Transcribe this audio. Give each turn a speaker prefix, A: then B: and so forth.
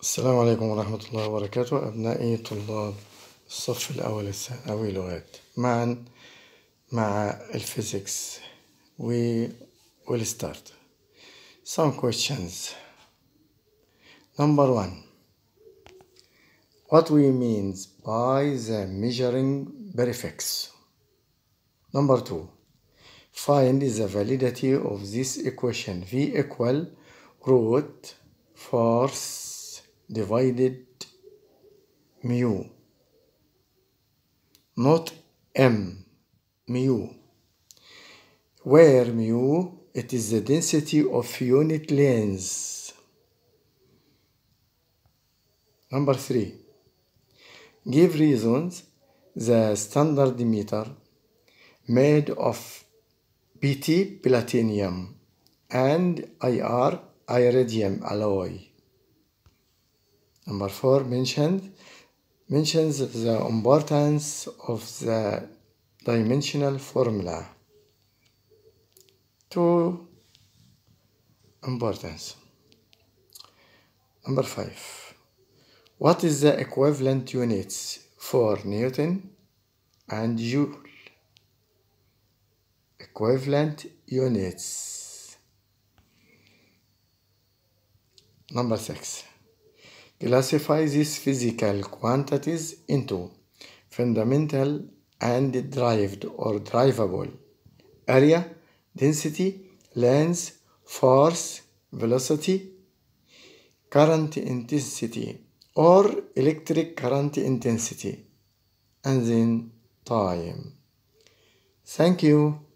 A: السلام عليكم ورحمة الله وبركاته أبنائي طلاب الصف الأول الثانوي لغات معا مع الفيزيكس و will start some questions number one what we means by the measuring prefix number two find the validity of this equation v equal root force divided mu not m mu where mu it is the density of unit lens. number 3 give reasons the standard meter made of bt platinum and ir iridium alloy Number four mentioned mentions the importance of the dimensional formula. Two importance. Number five. What is the equivalent units for Newton and Joule? Equivalent units. Number six. Classify these physical quantities into fundamental and derived or drivable area, density, length, force, velocity, current intensity or electric current intensity and then time. Thank you.